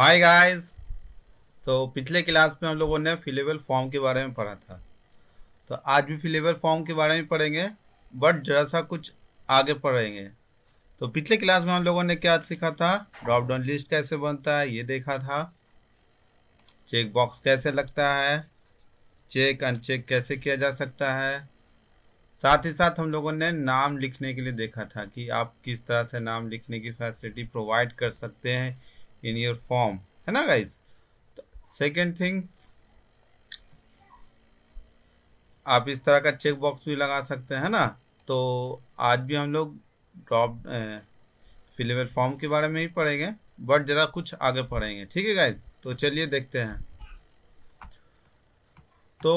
hi guys तो पिछले class में हम लोगों ने फिलेबल फॉर्म के बारे में पढ़ा था तो आज भी फिलेबल फॉर्म के बारे में पढ़ेंगे बट जरा सा कुछ आगे पढ़ेंगे तो पिछले क्लास में हम लोगों ने क्या सीखा था ड्रॉप डाउन लिस्ट कैसे बनता है ये देखा था चेक बॉक्स कैसे लगता है चेक अनचेक कैसे किया जा सकता है साथ ही साथ हम लोगों ने नाम लिखने के लिए देखा था कि आप किस तरह से नाम लिखने की फैसिलिटी प्रोवाइड कर सकते हैं इन योर फॉर्म है ना गाइज सेकेंड थिंग आप इस तरह का चेक बॉक्स भी लगा सकते हैं ना तो आज भी हम लोग ड्रॉप फिलेबल फॉर्म के बारे में ही पढ़ेंगे बट ज़रा कुछ आगे पढ़ेंगे ठीक है गाइज तो चलिए देखते हैं तो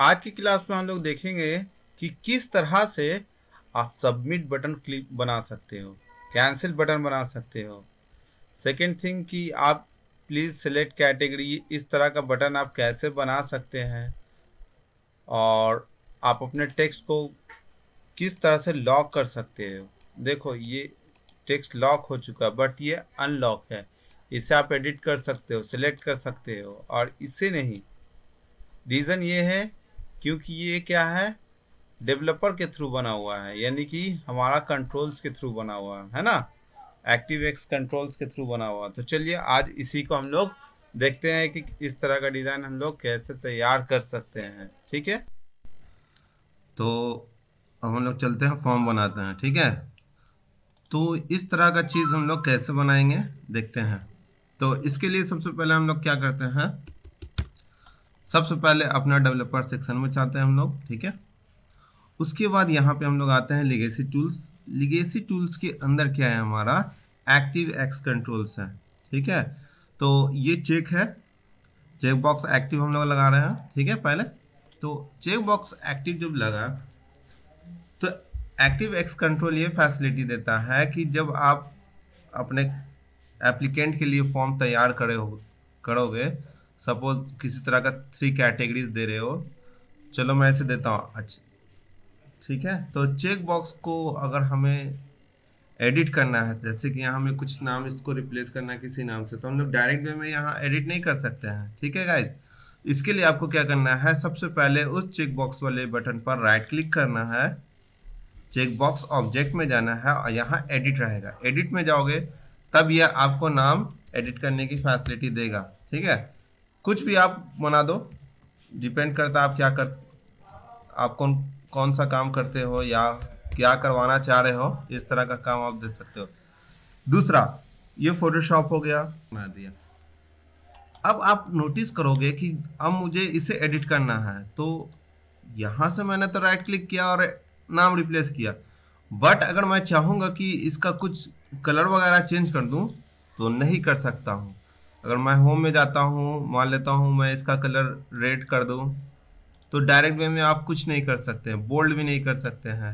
आज की क्लास में हम लोग देखेंगे कि किस तरह से आप सबमिट बटन क्लिक बना सकते हो कैंसिल बटन बना सकते हो सेकेंड थिंग कि आप प्लीज़ सेलेक्ट कैटेगरी इस तरह का बटन आप कैसे बना सकते हैं और आप अपने टेक्स्ट को किस तरह से लॉक कर सकते हो देखो ये टेक्स्ट लॉक हो चुका है बट ये अनलॉक है इसे आप एडिट कर सकते हो सिलेक्ट कर सकते हो और इससे नहीं रीज़न ये है क्योंकि ये क्या है डेवलपर के थ्रू बना हुआ है यानी कि हमारा कंट्रोल्स के थ्रू बना हुआ है ना एक्टिव एक्स कंट्रोल्स के थ्रू बना हुआ तो चलिए आज इसी को हम लोग देखते हैं कि इस तरह का डिज़ाइन हम लोग कैसे तैयार कर सकते हैं ठीक है तो अब हम लोग चलते हैं फॉर्म बनाते हैं ठीक है तो इस तरह का चीज़ हम लोग कैसे बनाएंगे देखते हैं तो इसके लिए सबसे पहले हम लोग क्या करते हैं सबसे पहले अपना डेवलपर सेक्शन में चाहते हैं हम लोग ठीक है उसके बाद यहाँ पे हम लोग आते हैं लिगेसी टूल्स लिगेसी टूल्स के अंदर क्या है हमारा एक्टिव एक्स कंट्रोल्स है ठीक है तो ये चेक है चेक बॉक्स एक्टिव हम लोग लगा रहे हैं ठीक है पहले तो चेक बॉक्स एक्टिव जब लगा तो एक्टिव एक्स कंट्रोल ये फैसिलिटी देता है कि जब आप अपने एप्लीकेंट के लिए फॉर्म तैयार करे हो करोगे सपोज किसी तरह का थ्री कैटेगरीज दे रहे हो चलो मैं ऐसे देता हूँ अच्छा ठीक है तो चेक बॉक्स को अगर हमें एडिट करना है जैसे कि यहाँ हमें कुछ नाम इसको रिप्लेस करना है किसी नाम से तो हम लोग डायरेक्ट वे में यहाँ एडिट नहीं कर सकते हैं ठीक है गाइज इसके लिए आपको क्या करना है सबसे पहले उस चेक बॉक्स वाले बटन पर राइट क्लिक करना है चेक बॉक्स ऑब्जेक्ट में जाना है और यहाँ एडिट रहेगा एडिट में जाओगे तब यह आपको नाम एडिट करने की फैसिलिटी देगा ठीक है कुछ भी आप बना दो डिपेंड करता आप क्या कर आप कौन कौन सा काम करते हो या क्या करवाना चाह रहे हो इस तरह का काम आप दे सकते हो दूसरा ये फोटोशॉप हो गया बना दिया अब आप नोटिस करोगे कि अब मुझे इसे एडिट करना है तो यहाँ से मैंने तो राइट क्लिक किया और नाम रिप्लेस किया बट अगर मैं चाहूँगा कि इसका कुछ कलर वगैरह चेंज कर दूँ तो नहीं कर सकता हूँ अगर मैं होम में जाता हूँ मान लेता हूँ मैं इसका कलर रेड कर दूँ तो डायरेक्ट वे में आप कुछ नहीं कर सकते हैं बोल्ड भी नहीं कर सकते हैं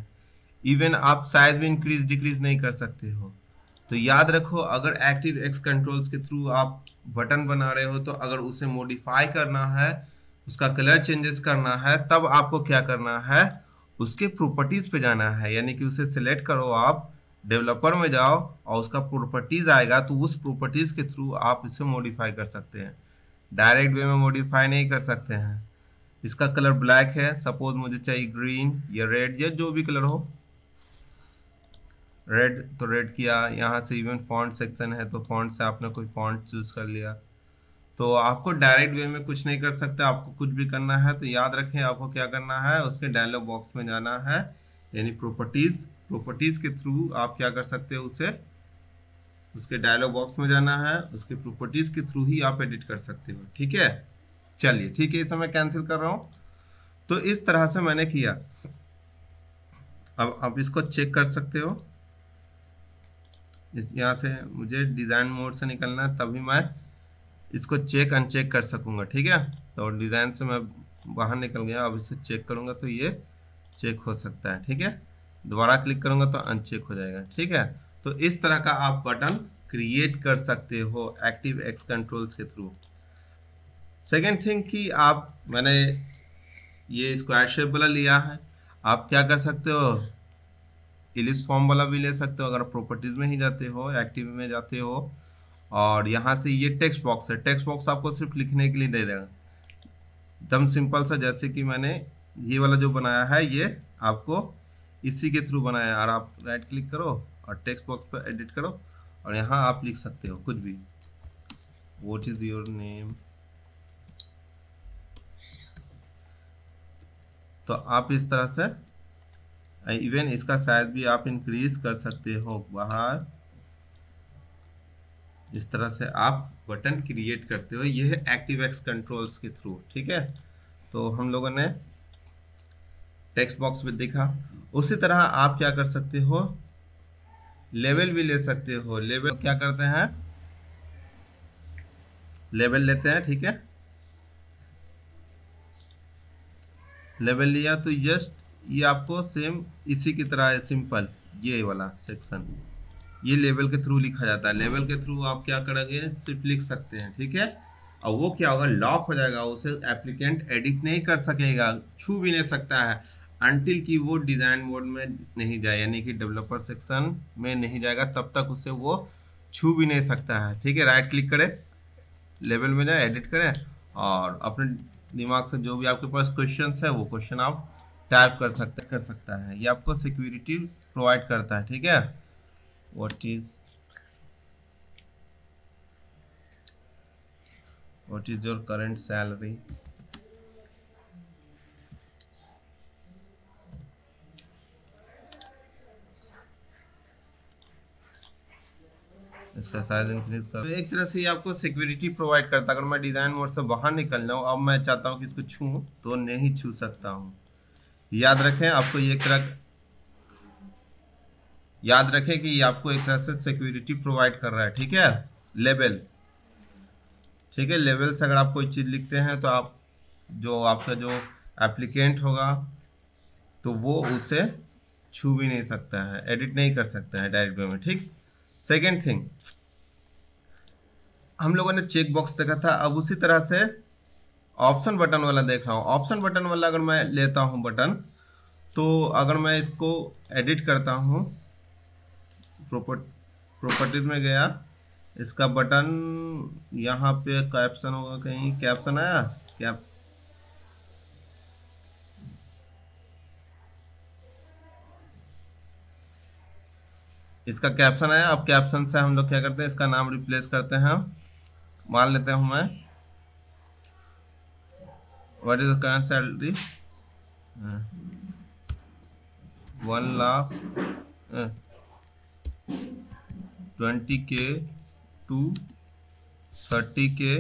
इवन आप साइज भी इंक्रीज डिक्रीज नहीं कर सकते हो तो याद रखो अगर एक्टिव एक्स कंट्रोल्स के थ्रू आप बटन बना रहे हो तो अगर उसे मॉडिफाई करना है उसका कलर चेंजेस करना है तब आपको क्या करना है उसके प्रॉपर्टीज़ पे जाना है यानी कि उसे सिलेक्ट करो आप डेवलपर में जाओ और उसका प्रॉपर्टीज़ आएगा तो उस प्रॉपर्टीज़ के थ्रू आप इसे मॉडिफाई कर सकते हैं डायरेक्ट वे में मॉडिफाई नहीं कर सकते हैं इसका कलर ब्लैक है सपोज मुझे चाहिए ग्रीन या रेड या जो भी कलर हो रेड तो रेड किया यहाँ से इवन फॉन्ट सेक्शन है तो फॉन्ट से आपने कोई फॉन्ट चूज़ कर लिया तो आपको डायरेक्ट वे में कुछ नहीं कर सकते आपको कुछ भी करना है तो याद रखें आपको क्या करना है उसके डायलॉग बॉक्स में जाना है यानी प्रॉपर्टीज़ प्रॉपर्टीज़ के थ्रू आप क्या कर सकते हो उसे उसके डायलॉग बॉक्स में जाना है उसके प्रॉपर्टीज़ के थ्रू ही आप एडिट कर सकते हो ठीक है चलिए ठीक है इसे मैं कैंसिल कर रहा हूँ तो इस तरह से मैंने किया अब आप इसको चेक कर सकते हो इस यहाँ से मुझे डिज़ाइन मोड से निकलना है तभी मैं इसको चेक अनचेक कर सकूँगा ठीक है तो डिज़ाइन से मैं बाहर निकल गया अब इसे चेक करूँगा तो ये चेक हो सकता है ठीक है दोबारा क्लिक करूँगा तो अनचेक हो जाएगा ठीक है तो इस तरह का आप बटन क्रिएट कर सकते हो एक्टिव एक्स कंट्रोल्स के थ्रू सेकेंड थिंग कि आप मैंने ये स्क्वायर शेप वाला लिया है आप क्या कर सकते हो इलिस फॉर्म वाला भी ले सकते हो अगर प्रॉपर्टीज़ में ही जाते हो एक्टिव में जाते हो और यहाँ से ये टेक्स्ट बॉक्स है टेक्स्ट बॉक्स आपको सिर्फ लिखने के लिए दे देगा एकदम सिंपल सा जैसे कि मैंने ये वाला जो बनाया है ये आपको इसी के थ्रू बनाया है और आप राइट क्लिक करो और टेक्स्ट बॉक्स पर एडिट करो और यहाँ आप लिख सकते हो कुछ भी वॉट इज़ योर नेम तो आप इस तरह से इवन इसका साइज भी आप इंक्रीज कर सकते हो बाहर इस तरह से आप बटन क्रिएट करते हो यह है एक्स कंट्रोल्स के थ्रू ठीक है तो हम लोगों ने टेक्स्ट बॉक्स में देखा उसी तरह आप क्या कर सकते हो लेवल भी ले सकते हो लेवल क्या करते हैं लेवल लेते हैं ठीक है लेवल लिया तो जस्ट ये आपको सेम इसी की तरह है सिंपल ये वाला सेक्शन ये लेवल के थ्रू लिखा जाता है लेवल के थ्रू आप क्या करेंगे सिर्फ लिख सकते हैं ठीक है और वो क्या होगा लॉक हो जाएगा उसे एप्लीकेंट एडिट नहीं कर सकेगा छू भी नहीं सकता है अनटिल कि वो डिज़ाइन मोड में नहीं जाए यानी कि डेवलपर सेक्शन में नहीं जाएगा तब तक उसे वो छू भी नहीं सकता है ठीक है राइट क्लिक करें लेवल में जाए एडिट करें और अपने दिमाग से जो भी आपके पास क्वेश्चन है वो क्वेश्चन आप टाइप कर सकते कर सकता है ये आपको सिक्योरिटी प्रोवाइड करता है ठीक है what is what is your current salary इसका साइज इंक्रीज कर एक तरह से ये आपको सिक्योरिटी प्रोवाइड करता है अगर मैं डिज़ाइन मोड से बाहर निकलना हूँ अब मैं चाहता हूँ कि इसको छू तो नहीं छू सकता हूँ याद रखें आपको ये एक तरह याद रखें कि ये आपको एक तरह से सिक्योरिटी प्रोवाइड कर रहा है ठीक है लेवल ठीक है लेवल से अगर आप कोई चीज़ लिखते हैं तो आप जो आपका जो एप्लीकेंट होगा तो वो उसे छू भी नहीं सकता है एडिट नहीं कर सकता है डायरेक्ट वे में ठीक सेकेंड थिंग हम लोगों ने चेक बॉक्स देखा था अब उसी तरह से ऑप्शन बटन वाला देख रहा हूँ ऑप्शन बटन वाला अगर मैं लेता हूँ बटन तो अगर मैं इसको एडिट करता हूँ प्रॉपर्टीज में गया इसका बटन यहाँ पे कैप्शन होगा कहीं कैप्शन आया क्या इसका कैप्शन आया अब कैप्शन से हम लोग क्या करते हैं इसका नाम रिप्लेस करते हैं मान लेते हूँ मैं what is the current salary one lakh twenty K to thirty K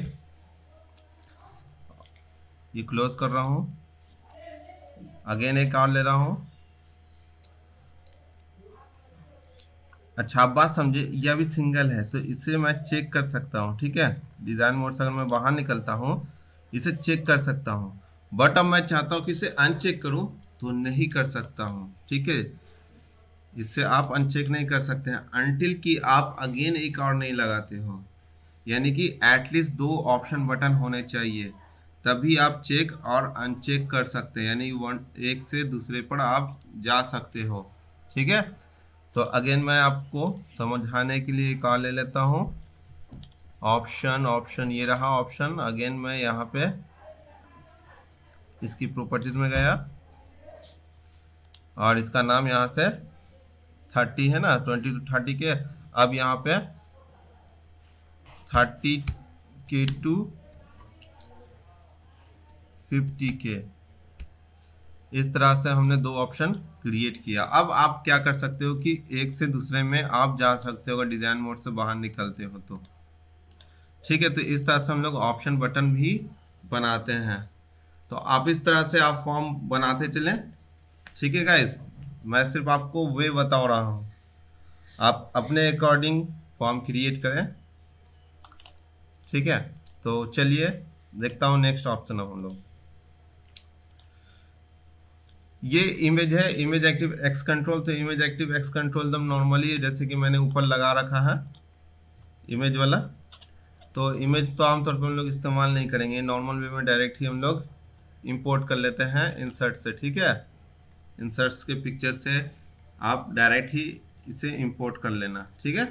ये क्लोज कर रहा हूँ अगेन एक कार्ड ले रहा हूँ अच्छा आप बात समझे यह भी सिंगल है तो इसे मैं चेक कर सकता हूँ ठीक है डिज़ाइन मोड से अगर मैं बाहर निकलता हूँ इसे चेक कर सकता हूँ बट अब मैं चाहता हूँ कि इसे अनचेक करूँ तो नहीं कर सकता हूँ ठीक है इससे आप अनचेक नहीं कर सकते हैं अनटिल कि आप अगेन एक और नहीं लगाते हो यानी कि एटलीस्ट दो ऑप्शन बटन होने चाहिए तभी आप चेक और अनचेक कर सकते हैं यानी वन एक से दूसरे पर आप जा सकते हो ठीक है तो अगेन मैं आपको समझाने के लिए कहा ले लेता हूँ ऑप्शन ऑप्शन ये रहा ऑप्शन अगेन मैं यहाँ पे इसकी प्रॉपर्टीज में गया और इसका नाम यहाँ से थर्टी है ना ट्वेंटी टू थर्टी के अब यहाँ पे थर्टी के टू फिफ्टी के इस तरह से हमने दो ऑप्शन क्रिएट किया अब आप क्या कर सकते हो कि एक से दूसरे में आप जा सकते हो अगर डिज़ाइन मोड से बाहर निकलते हो तो ठीक है तो इस तरह से हम लोग ऑप्शन बटन भी बनाते हैं तो आप इस तरह से आप फॉर्म बनाते चलें ठीक है गाइस मैं सिर्फ आपको वे बता रहा हूँ आप अपने अकॉर्डिंग फॉर्म क्रिएट करें ठीक है तो चलिए देखता हूँ नेक्स्ट ऑप्शन अब हम लोग ये इमेज है इमेज एक्टिव एक्स कंट्रोल तो इमेज एक्टिव एक्स कंट्रोल एकदम नॉर्मली जैसे कि मैंने ऊपर लगा रखा है इमेज वाला तो इमेज तो आमतौर पर हम लोग इस्तेमाल नहीं करेंगे नॉर्मल वे में डायरेक्ट ही हम लोग इंपोर्ट कर लेते हैं इंसर्ट से ठीक है इंसर्ट्स के पिक्चर से आप डायरेक्ट ही इसे इंपोर्ट कर लेना ठीक है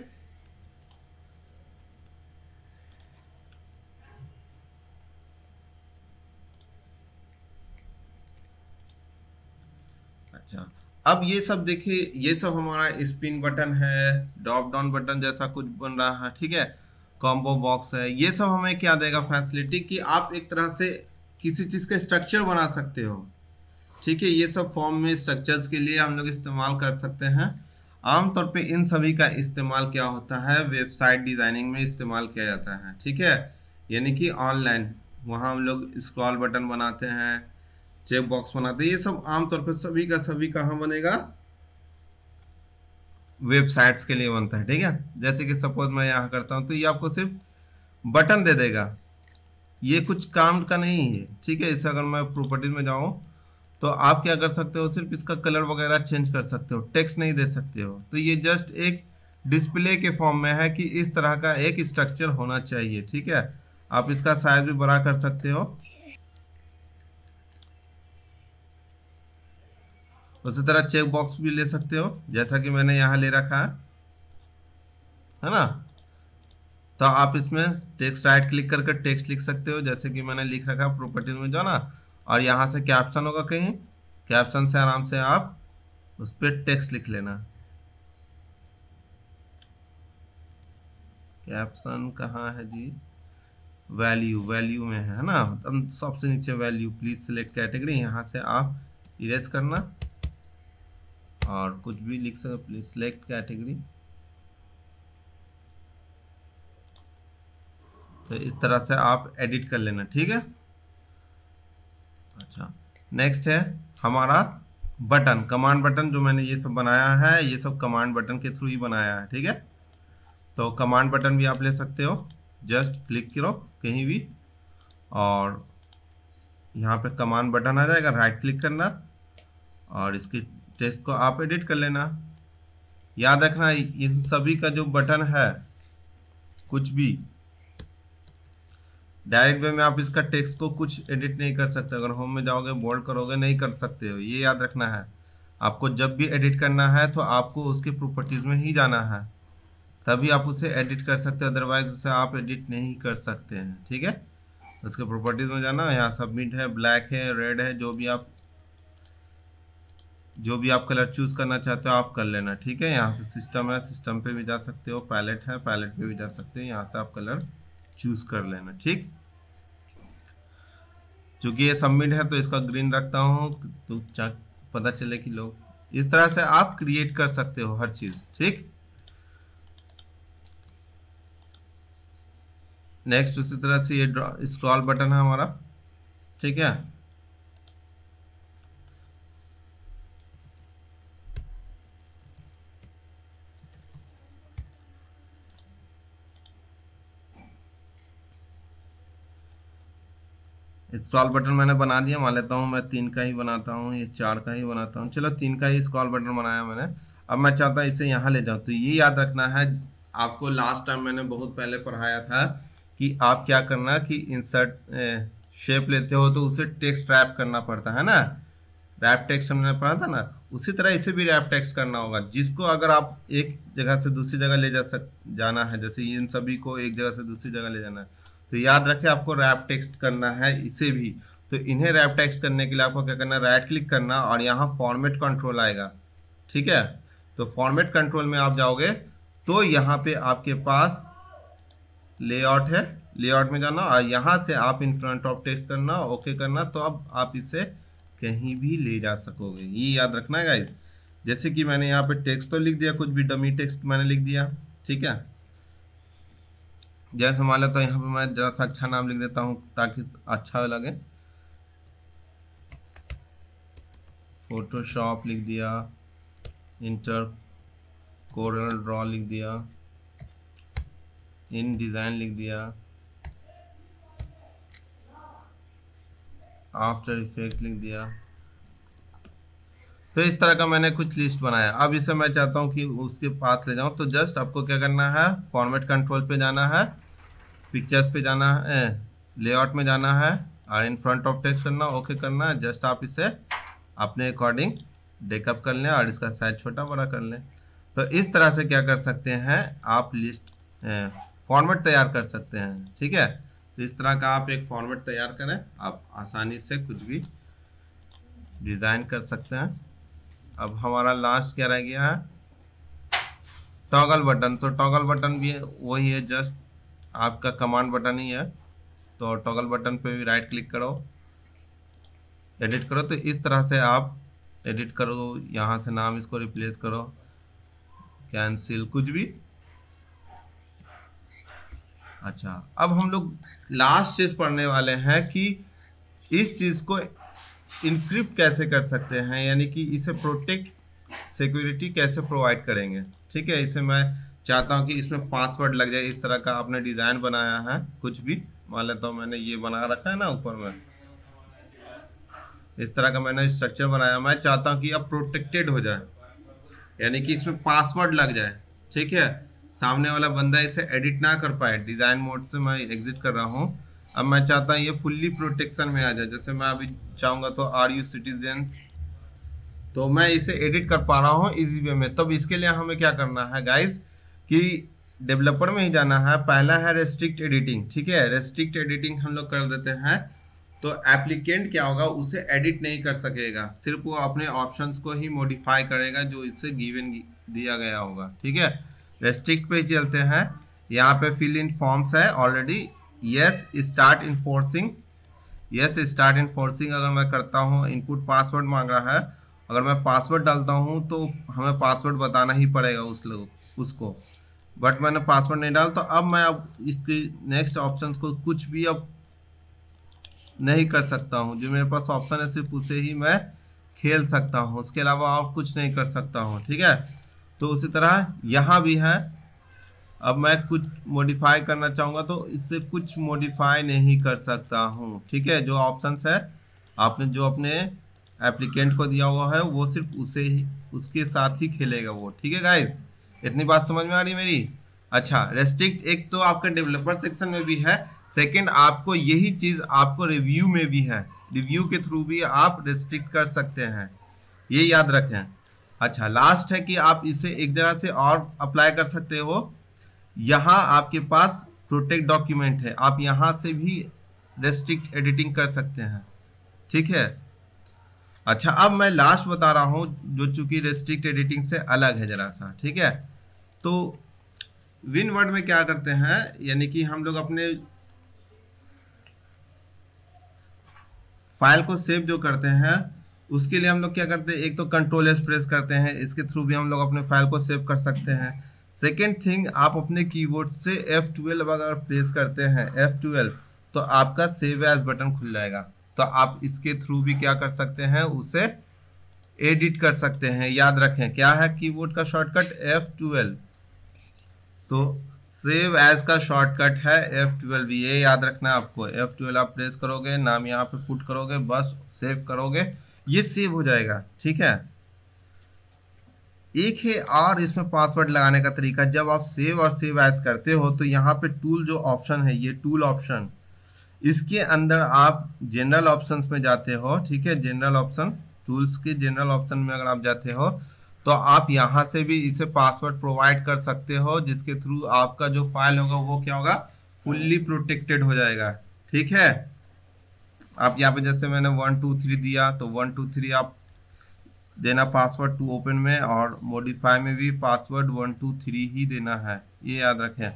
अब ये सब देखिए ये सब हमारा स्पिन बटन है ड्रॉप डाउन बटन जैसा कुछ बन रहा है ठीक है कॉम्बो बॉक्स है ये सब हमें क्या देगा फैसिलिटी कि आप एक तरह से किसी चीज़ का स्ट्रक्चर बना सकते हो ठीक है ये सब फॉर्म में स्ट्रक्चर्स के लिए हम लोग इस्तेमाल कर सकते हैं आमतौर पे इन सभी का इस्तेमाल क्या होता है वेबसाइट डिज़ाइनिंग में इस्तेमाल किया जाता है ठीक है यानी कि ऑनलाइन वहाँ हम लोग स्क्रॉल बटन बनाते हैं चेक बॉक्स बनाते हैं ये सब आमतौर पर सभी का सभी कहा बनेगा वेबसाइट्स के लिए बनता है ठीक है जैसे कि सपोज मैं यहाँ करता हूँ तो ये आपको सिर्फ बटन दे देगा ये कुछ काम का नहीं है ठीक है इससे अगर मैं प्रॉपर्टीज में जाऊँ तो आप क्या कर सकते हो सिर्फ इसका कलर वगैरह चेंज कर सकते हो टेक्स नहीं दे सकते हो तो ये जस्ट एक डिस्प्ले के फॉर्म में है कि इस तरह का एक स्ट्रक्चर होना चाहिए ठीक है आप इसका साइज भी बड़ा कर सकते हो उसी तरह चेक बॉक्स भी ले सकते हो जैसा कि मैंने यहाँ ले रखा है है ना तो आप इसमें टेक्स्ट राइट क्लिक करके टेक्स्ट लिख सकते हो जैसे कि मैंने लिख रखा प्रॉपर्टीज में जो ना और यहाँ से कैप्शन होगा कहीं कैप्शन से आराम से आप उस पर टेक्स्ट लिख लेना कैप्शन कहाँ है जी वैल्यू वैल्यू में है ना हम मतलब सबसे नीचे वैल्यू प्लीज सिलेक्ट कैटेगरी यहाँ से आप इरेज करना और कुछ भी लिख सकते सिलेक्ट कैटेगरी तो इस तरह से आप एडिट कर लेना ठीक है अच्छा नेक्स्ट है हमारा बटन कमांड बटन जो मैंने ये सब बनाया है ये सब कमांड बटन के थ्रू ही बनाया है ठीक है तो कमांड बटन भी आप ले सकते हो जस्ट क्लिक करो कहीं भी और यहाँ पे कमांड बटन आ जाएगा राइट क्लिक करना और इसकी तो को आप एडिट कर लेना याद रखना इन सभी का जो बटन है कुछ भी डायरेक्ट वे में आप इसका टेक्स्ट को कुछ एडिट नहीं कर सकते अगर होम में जाओगे बोल्ड करोगे नहीं कर सकते हो ये याद रखना है आपको जब भी एडिट करना है तो आपको उसके प्रॉपर्टीज़ में ही जाना है तभी आप उसे एडिट कर सकते हो अदरवाइज उसे आप एडिट नहीं कर सकते हैं ठीक है उसके प्रॉपर्टीज़ में जाना यहाँ सबमिट है ब्लैक है रेड है जो भी आप जो भी आप कलर चूज़ करना चाहते हो आप कर लेना ठीक है यहाँ से सिस्टम है सिस्टम पे भी जा सकते हो पैलेट है पैलेट पे भी जा सकते हो यहाँ से आप कलर चूज़ कर लेना ठीक चूंकि ये सबमिट है तो इसका ग्रीन रखता हूँ तो पता चले कि लोग इस तरह से आप क्रिएट कर सकते हो हर चीज़ ठीक नेक्स्ट उसी तरह से ये स्क्रॉल बटन है हमारा ठीक है स्क्रॉल बटन मैंने बना दिया मान लेता हूँ मैं तीन का ही बनाता हूँ ये चार का ही बनाता हूँ चलो तीन का ही स्क्रॉल बटन बनाया मैंने अब मैं चाहता हूँ इसे यहाँ ले जाऊँ तो ये याद रखना है आपको लास्ट टाइम मैंने बहुत पहले पढ़ाया था कि आप क्या करना कि इंसर्ट शेप लेते हो तो उसे टेक्स्ट रैप करना पड़ता है ना रैप टेक्स्ट हमने पढ़ा था ना उसी तरह इसे भी रैप टेक्स्ट करना होगा जिसको अगर आप एक जगह से दूसरी जगह ले जा सक जाना है जैसे इन सभी को एक जगह से दूसरी जगह ले जाना है तो याद रखें आपको रैप टेक्स्ट करना है इसे भी तो इन्हें रैप टेक्स्ट करने के लिए आपको क्या करना है राइट क्लिक करना और यहाँ फॉर्मेट कंट्रोल आएगा ठीक है तो फॉर्मेट कंट्रोल में आप जाओगे तो यहाँ पे आपके पास लेआउट है लेआउट में जाना और यहाँ से आप इन फ्रंट ऑफ टेक्स्ट करना ओके करना तो अब आप इसे कहीं भी ले जा सकोगे ये याद रखना है गाइज जैसे कि मैंने यहाँ पे टेक्स्ट तो लिख दिया कुछ भी डमी टेक्स्ट मैंने लिख दिया ठीक है जैसे मान लेता तो यहाँ पे मैं ज़रा सा अच्छा नाम लिख देता हूँ ताकि अच्छा लगे फोटोशॉप लिख दिया इंटर कोरल ड्रॉ लिख दिया इन डिज़ाइन लिख दिया आफ्टर इफेक्ट लिख दिया तो इस तरह का मैंने कुछ लिस्ट बनाया अब इसे मैं चाहता हूँ कि उसके पास ले जाऊँ तो जस्ट आपको क्या करना है फॉर्मेट कंट्रोल पे जाना है पिक्चर्स पे जाना है लेआउट में जाना है और इन फ्रंट ऑफ टेक्स करना ओके करना है जस्ट आप इसे अपने अकॉर्डिंग डेकअप कर लें और इसका साइज छोटा बड़ा कर लें तो इस तरह से क्या कर सकते हैं आप लिस्ट फॉर्मेट तैयार कर सकते हैं ठीक है तो इस तरह का आप एक फॉर्मेट तैयार करें आप आसानी से कुछ भी डिज़ाइन कर सकते हैं अब हमारा लास्ट क्या रह गया है टॉगल बटन तो टॉगल बटन भी वही है जस्ट आपका कमांड बटन ही है तो टॉगल बटन पे भी राइट क्लिक करो एडिट करो तो इस तरह से आप एडिट करो यहाँ से नाम इसको रिप्लेस करो कैंसिल कुछ भी अच्छा अब हम लोग लास्ट चीज़ पढ़ने वाले हैं कि इस चीज़ को इनक्रिप्ट कैसे कर सकते हैं यानी कि इसे प्रोटेक्ट सिक्योरिटी कैसे प्रोवाइड करेंगे ठीक है इसे मैं चाहता हूँ कि इसमें पासवर्ड लग जाए इस तरह का आपने डिज़ाइन बनाया है कुछ भी मान लेता तो हूँ मैंने ये बना रखा है ना ऊपर में इस तरह का मैंने स्ट्रक्चर बनाया मैं चाहता हूँ कि अब प्रोटेक्टेड हो जाए यानी कि इसमें पासवर्ड लग जाए ठीक है सामने वाला बंदा इसे एडिट ना कर पाए डिज़ाइन मोड से मैं एग्जिट कर रहा हूँ अब मैं चाहता हूँ ये फुल्ली प्रोटेक्शन में आ जाए जैसे मैं अभी चाहूँगा तो आर यू सिटीजन तो मैं इसे एडिट कर पा रहा हूँ इजी वे में तब इसके लिए हमें क्या करना है गाइस कि डेवलपर में ही जाना है पहला है रेस्ट्रिक्ट एडिटिंग ठीक है रेस्ट्रिक्ट एडिटिंग हम लोग कर देते हैं तो एप्लीकेंट क्या होगा उसे एडिट नहीं कर सकेगा सिर्फ वो अपने ऑप्शंस को ही मॉडिफाई करेगा जो इसे गिवन दिया गया होगा ठीक है रेस्ट्रिक्ट पे चलते हैं यहाँ पे फिल इन फॉर्म्स है already yes start enforcing yes start enforcing अगर मैं करता हूँ इनपुट पासवर्ड मांग रहा है अगर मैं पासवर्ड डालता हूँ तो हमें पासवर्ड बताना ही पड़ेगा उस लोग उसको बट मैंने पासवर्ड नहीं डाला तो अब मैं अब इसके नेक्स्ट ऑप्शन को कुछ भी अब नहीं कर सकता हूँ जो मेरे पास ऑप्शन है सिर्फ उसे ही मैं खेल सकता हूँ उसके अलावा और कुछ नहीं कर सकता हूँ ठीक है तो उसी तरह यहाँ भी है अब मैं कुछ मॉडिफाई करना चाहूँगा तो इससे कुछ मॉडिफाई नहीं कर सकता हूँ ठीक है जो ऑप्शंस है आपने जो अपने एप्लीकेंट को दिया हुआ है वो सिर्फ उसे ही उसके साथ ही खेलेगा वो ठीक है गाइज इतनी बात समझ में आ रही मेरी अच्छा रेस्ट्रिक्ट एक तो आपके डेवलपर सेक्शन में भी है सेकंड आपको यही चीज़ आपको रिव्यू में भी है रिव्यू के थ्रू भी आप रेस्ट्रिक्ट कर सकते हैं ये याद रखें अच्छा लास्ट है कि आप इसे एक जगह से और अप्लाई कर सकते हो यहाँ आपके पास प्रोटेक्ट डॉक्यूमेंट है आप यहाँ से भी रेस्ट्रिक्ट एडिटिंग कर सकते हैं ठीक है अच्छा अब मैं लास्ट बता रहा हूँ जो चूंकि रेस्ट्रिक्ट एडिटिंग से अलग है ज़रा सा ठीक है तो विन वर्ड में क्या करते हैं यानी कि हम लोग अपने फाइल को सेव जो करते हैं उसके लिए हम लोग क्या करते हैं एक तो कंट्रोल एस प्रेस करते हैं इसके थ्रू भी हम लोग अपने फाइल को सेव कर सकते हैं सेकेंड थिंग आप अपने कीबोर्ड से F12 अगर प्रेस करते हैं F12 तो आपका सेव एज बटन खुल जाएगा तो आप इसके थ्रू भी क्या कर सकते हैं उसे एडिट कर सकते हैं याद रखें क्या है कीबोर्ड का शॉर्टकट F12 तो सेव एज का शॉर्टकट है F12 ये याद रखना है आपको F12 आप प्रेस करोगे नाम यहाँ पे पुट करोगे बस सेव करोगे ये सेव हो जाएगा ठीक है एक है और इसमें पासवर्ड लगाने का तरीका जब आप सेव और सेव एज करते हो तो यहाँ पे टूल जो ऑप्शन है ये टूल ऑप्शन इसके अंदर आप जनरल ऑप्शंस में जाते हो ठीक है जनरल ऑप्शन टूल्स के जनरल ऑप्शन में अगर आप जाते हो तो आप यहाँ से भी इसे पासवर्ड प्रोवाइड कर सकते हो जिसके थ्रू आपका जो फाइल होगा वो क्या होगा फुल्ली प्रोटेक्टेड हो जाएगा ठीक है आप यहाँ पे जैसे मैंने वन टू थ्री दिया तो वन टू थ्री आप देना पासवर्ड टू ओपन में और मॉडिफाई में भी पासवर्ड वन टू थ्री ही देना है ये याद रखें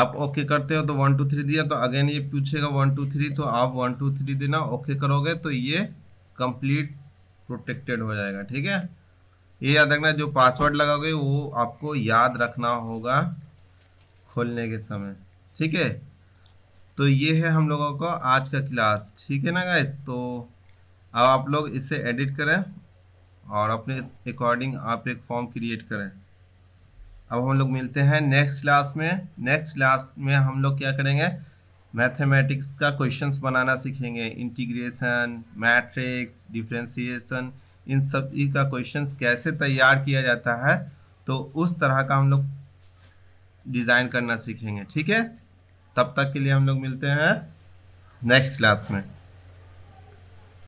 आप ओके करते हो तो वन टू थ्री दिया तो अगेन ये पूछेगा वन टू थ्री तो आप वन टू थ्री देना ओके करोगे तो ये कंप्लीट प्रोटेक्टेड हो जाएगा ठीक है ये याद रखना जो पासवर्ड लगाओगे वो आपको याद रखना होगा खोलने के समय ठीक है तो ये है हम लोगों का आज का क्लास ठीक है ना गाइस तो अब आप लोग इसे एडिट करें और अपने अकॉर्डिंग आप एक फॉर्म क्रिएट करें अब हम लोग मिलते हैं नेक्स्ट क्लास में नेक्स्ट क्लास में हम लोग क्या करेंगे मैथमेटिक्स का क्वेश्चंस बनाना सीखेंगे इंटीग्रेशन मैट्रिक्स डिफ्रेंसीसन इन सब का क्वेश्चंस कैसे तैयार किया जाता है तो उस तरह का हम लोग डिज़ाइन करना सीखेंगे ठीक है तब तक के लिए हम लोग मिलते हैं नेक्स्ट क्लास में